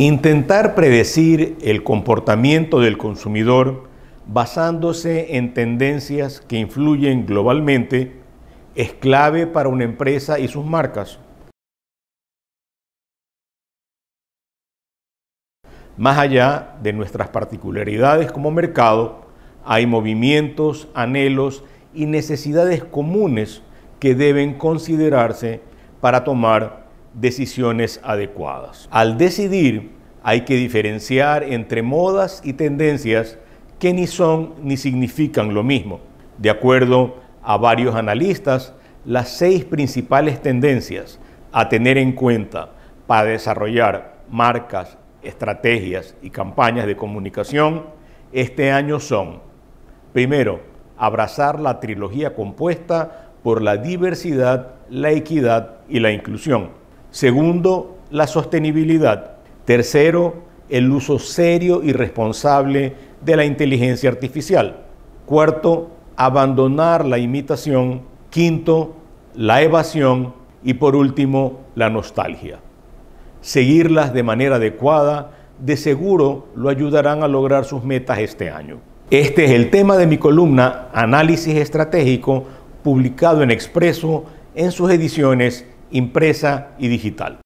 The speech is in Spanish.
Intentar predecir el comportamiento del consumidor basándose en tendencias que influyen globalmente es clave para una empresa y sus marcas. Más allá de nuestras particularidades como mercado, hay movimientos, anhelos y necesidades comunes que deben considerarse para tomar decisiones adecuadas. Al decidir, hay que diferenciar entre modas y tendencias que ni son ni significan lo mismo. De acuerdo a varios analistas, las seis principales tendencias a tener en cuenta para desarrollar marcas, estrategias y campañas de comunicación este año son, primero, abrazar la trilogía compuesta por la diversidad, la equidad y la inclusión. Segundo, la sostenibilidad. Tercero, el uso serio y responsable de la inteligencia artificial. Cuarto, abandonar la imitación. Quinto, la evasión. Y por último, la nostalgia. Seguirlas de manera adecuada de seguro lo ayudarán a lograr sus metas este año. Este es el tema de mi columna Análisis Estratégico, publicado en Expreso en sus ediciones impresa y digital.